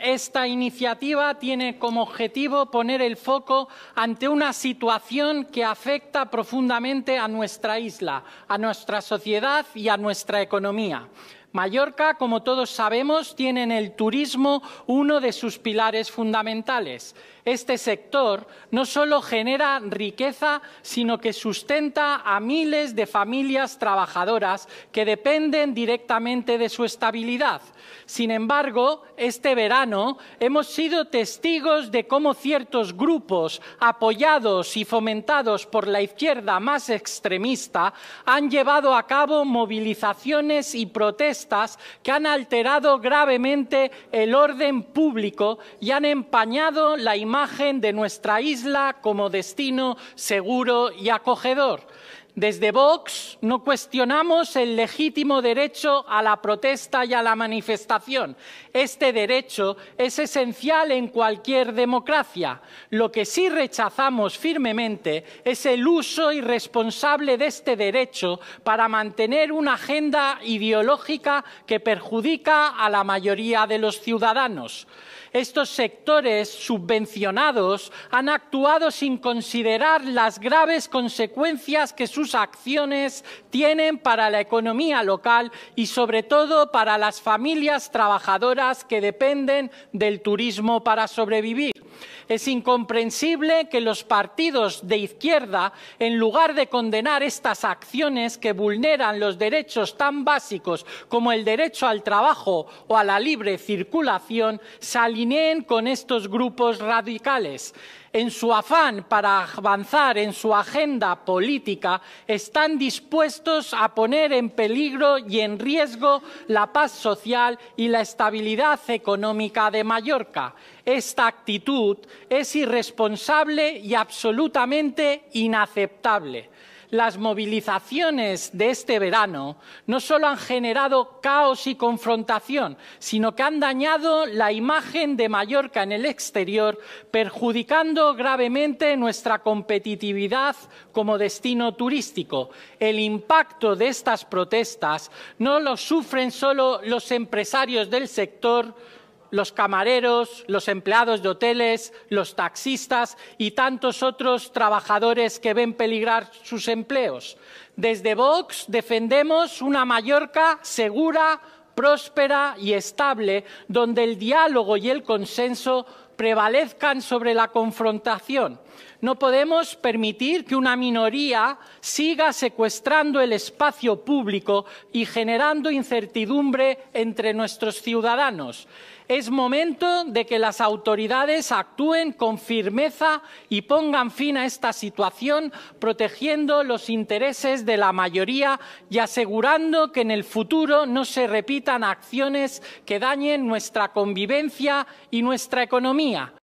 esta iniciativa tiene como objetivo poner el foco ante una situación que afecta profundamente a nuestra isla, a nuestra sociedad y a nuestra economía. Mallorca, como todos sabemos, tiene en el turismo uno de sus pilares fundamentales. Este sector no solo genera riqueza, sino que sustenta a miles de familias trabajadoras que dependen directamente de su estabilidad. Sin embargo, este verano hemos sido testigos de cómo ciertos grupos apoyados y fomentados por la izquierda más extremista han llevado a cabo movilizaciones y protestas que han alterado gravemente el orden público y han empañado la imagen de nuestra isla como destino seguro y acogedor. Desde Vox no cuestionamos el legítimo derecho a la protesta y a la manifestación. Este derecho es esencial en cualquier democracia. Lo que sí rechazamos firmemente es el uso irresponsable de este derecho para mantener una agenda ideológica que perjudica a la mayoría de los ciudadanos. Estos sectores subvencionados han actuado sin considerar las graves consecuencias que sus acciones tienen para la economía local y sobre todo para las familias trabajadoras que dependen del turismo para sobrevivir. Es incomprensible que los partidos de izquierda, en lugar de condenar estas acciones que vulneran los derechos tan básicos como el derecho al trabajo o a la libre circulación, se alineen con estos grupos radicales en su afán para avanzar en su agenda política, están dispuestos a poner en peligro y en riesgo la paz social y la estabilidad económica de Mallorca. Esta actitud es irresponsable y absolutamente inaceptable las movilizaciones de este verano no solo han generado caos y confrontación, sino que han dañado la imagen de Mallorca en el exterior, perjudicando gravemente nuestra competitividad como destino turístico. El impacto de estas protestas no lo sufren solo los empresarios del sector, los camareros, los empleados de hoteles, los taxistas y tantos otros trabajadores que ven peligrar sus empleos. Desde Vox defendemos una Mallorca segura, próspera y estable, donde el diálogo y el consenso prevalezcan sobre la confrontación. No podemos permitir que una minoría siga secuestrando el espacio público y generando incertidumbre entre nuestros ciudadanos. Es momento de que las autoridades actúen con firmeza y pongan fin a esta situación, protegiendo los intereses de la mayoría y asegurando que en el futuro no se repitan acciones que dañen nuestra convivencia y nuestra economía. tenha